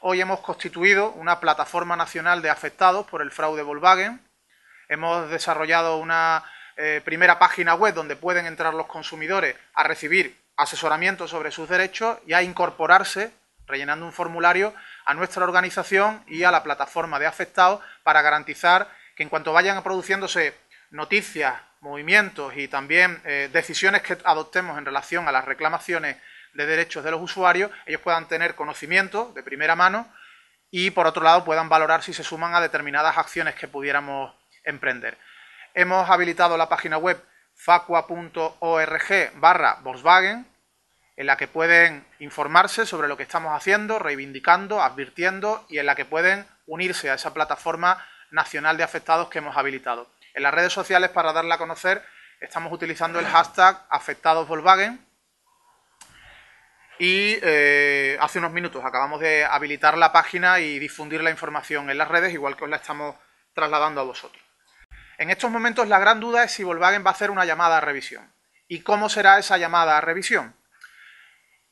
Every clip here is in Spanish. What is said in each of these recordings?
Hoy hemos constituido una plataforma nacional de afectados por el fraude Volkswagen. Hemos desarrollado una eh, primera página web donde pueden entrar los consumidores a recibir asesoramiento sobre sus derechos y a incorporarse rellenando un formulario a nuestra organización y a la plataforma de afectados para garantizar que en cuanto vayan produciéndose noticias, movimientos y también eh, decisiones que adoptemos en relación a las reclamaciones de derechos de los usuarios, ellos puedan tener conocimiento de primera mano y por otro lado puedan valorar si se suman a determinadas acciones que pudiéramos emprender. Hemos habilitado la página web facua.org barra Volkswagen en la que pueden informarse sobre lo que estamos haciendo, reivindicando, advirtiendo y en la que pueden unirse a esa plataforma nacional de afectados que hemos habilitado. En las redes sociales para darla a conocer estamos utilizando el hashtag afectados y eh, hace unos minutos acabamos de habilitar la página y difundir la información en las redes, igual que os la estamos trasladando a vosotros. En estos momentos la gran duda es si Volkswagen va a hacer una llamada a revisión. ¿Y cómo será esa llamada a revisión?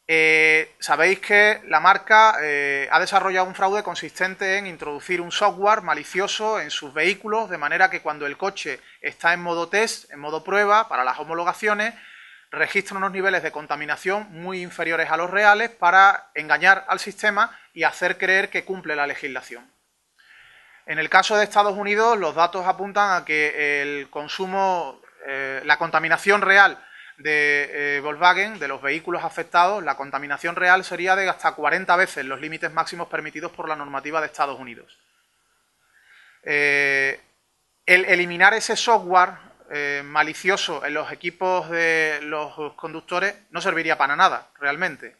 Eh, sabéis que la marca eh, ha desarrollado un fraude consistente en introducir un software malicioso en sus vehículos, de manera que cuando el coche está en modo test, en modo prueba, para las homologaciones, registra unos niveles de contaminación muy inferiores a los reales para engañar al sistema y hacer creer que cumple la legislación. En el caso de Estados Unidos, los datos apuntan a que el consumo, eh, la contaminación real de eh, Volkswagen, de los vehículos afectados, la contaminación real sería de hasta 40 veces los límites máximos permitidos por la normativa de Estados Unidos. Eh, el eliminar ese software eh, malicioso en los equipos de los conductores no serviría para nada, realmente.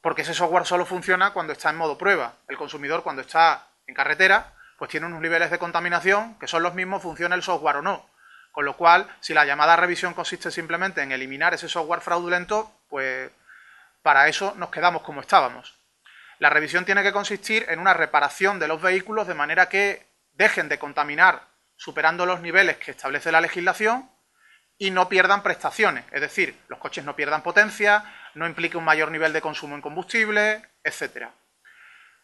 Porque ese software solo funciona cuando está en modo prueba. El consumidor cuando está en carretera, pues tiene unos niveles de contaminación que son los mismos, funciona el software o no. Con lo cual, si la llamada revisión consiste simplemente en eliminar ese software fraudulento, pues para eso nos quedamos como estábamos. La revisión tiene que consistir en una reparación de los vehículos de manera que dejen de contaminar superando los niveles que establece la legislación y no pierdan prestaciones. Es decir, los coches no pierdan potencia, no implique un mayor nivel de consumo en combustible, etcétera.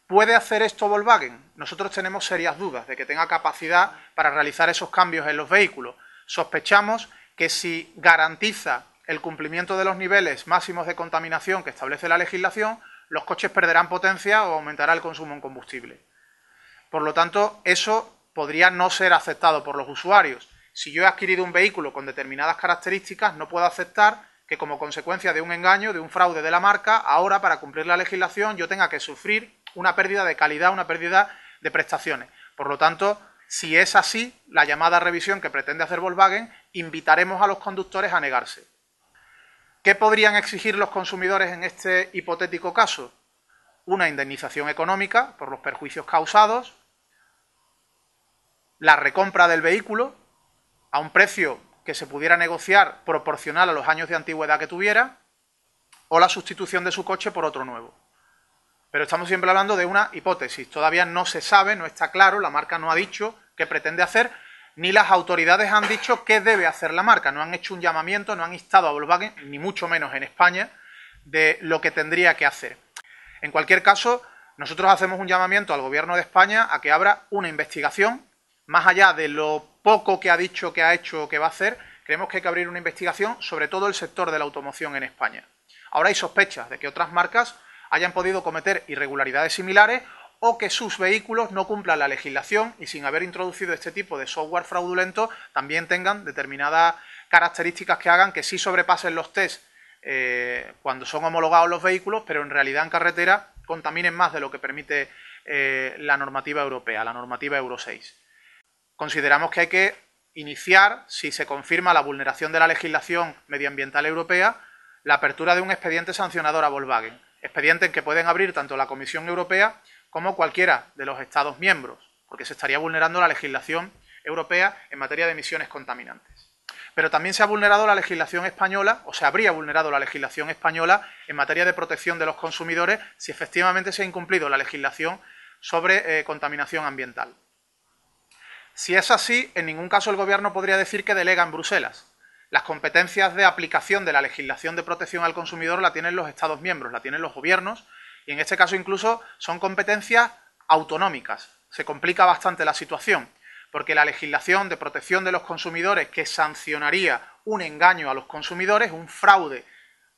¿Puede hacer esto Volkswagen? Nosotros tenemos serias dudas de que tenga capacidad para realizar esos cambios en los vehículos. Sospechamos que si garantiza el cumplimiento de los niveles máximos de contaminación que establece la legislación, los coches perderán potencia o aumentará el consumo en combustible. Por lo tanto, eso podría no ser aceptado por los usuarios. Si yo he adquirido un vehículo con determinadas características, no puedo aceptar que como consecuencia de un engaño, de un fraude de la marca, ahora para cumplir la legislación yo tenga que sufrir una pérdida de calidad, una pérdida de prestaciones. Por lo tanto, si es así, la llamada revisión que pretende hacer Volkswagen, invitaremos a los conductores a negarse. ¿Qué podrían exigir los consumidores en este hipotético caso? Una indemnización económica por los perjuicios causados, la recompra del vehículo a un precio que se pudiera negociar proporcional a los años de antigüedad que tuviera o la sustitución de su coche por otro nuevo. Pero estamos siempre hablando de una hipótesis. Todavía no se sabe, no está claro, la marca no ha dicho qué pretende hacer, ni las autoridades han dicho qué debe hacer la marca. No han hecho un llamamiento, no han instado a Volkswagen, ni mucho menos en España, de lo que tendría que hacer. En cualquier caso, nosotros hacemos un llamamiento al Gobierno de España a que abra una investigación más allá de lo poco que ha dicho que ha hecho o que va a hacer, creemos que hay que abrir una investigación sobre todo el sector de la automoción en España. Ahora hay sospechas de que otras marcas hayan podido cometer irregularidades similares o que sus vehículos no cumplan la legislación y sin haber introducido este tipo de software fraudulento también tengan determinadas características que hagan que sí sobrepasen los test eh, cuando son homologados los vehículos, pero en realidad en carretera contaminen más de lo que permite eh, la normativa europea, la normativa Euro 6 consideramos que hay que iniciar, si se confirma la vulneración de la legislación medioambiental europea, la apertura de un expediente sancionador a Volkswagen, expediente en que pueden abrir tanto la Comisión Europea como cualquiera de los Estados miembros, porque se estaría vulnerando la legislación europea en materia de emisiones contaminantes. Pero también se ha vulnerado la legislación española, o se habría vulnerado la legislación española en materia de protección de los consumidores si efectivamente se ha incumplido la legislación sobre eh, contaminación ambiental. Si es así, en ningún caso el Gobierno podría decir que delega en Bruselas. Las competencias de aplicación de la legislación de protección al consumidor la tienen los Estados miembros, la tienen los gobiernos y en este caso incluso son competencias autonómicas. Se complica bastante la situación porque la legislación de protección de los consumidores que sancionaría un engaño a los consumidores, un fraude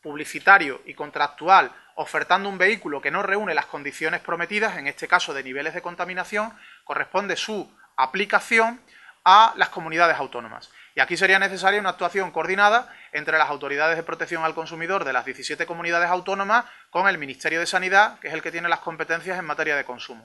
publicitario y contractual ofertando un vehículo que no reúne las condiciones prometidas, en este caso de niveles de contaminación, corresponde su aplicación a las comunidades autónomas. Y aquí sería necesaria una actuación coordinada entre las autoridades de protección al consumidor de las 17 comunidades autónomas con el Ministerio de Sanidad, que es el que tiene las competencias en materia de consumo.